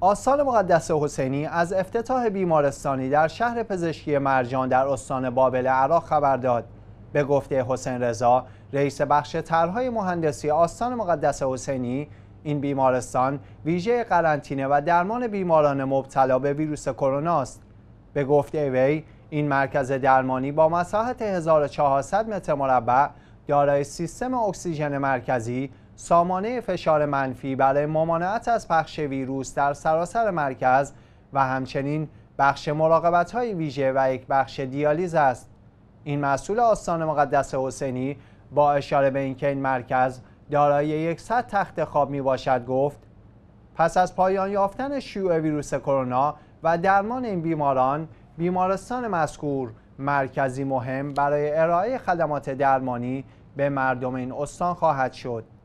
آستان مقدس حسینی از افتتاح بیمارستانی در شهر پزشکی مرجان در استان بابل عراق خبر داد به گفته حسین رضا رئیس بخش طرحهای مهندسی آستان مقدس حسینی این بیمارستان ویژه قرنطینه و درمان بیماران مبتلا به ویروس کرونا است به گفته وی این مرکز درمانی با مساحت 1400 متر مربع دارای سیستم اکسیژن مرکزی سامانه فشار منفی برای ممانعت از پخش ویروس در سراسر مرکز و همچنین بخش مراقبت های ویژه و یک بخش دیالیز است. این مسئول آستان مقدس حسینی با اشاره به اینکه این مرکز دارای 100 تخت خواب می باشد گفت پس از پایان یافتن شیوع ویروس کرونا و درمان این بیماران بیمارستان مذکور مرکزی مهم برای ارائه خدمات درمانی به مردم این استان خواهد شد.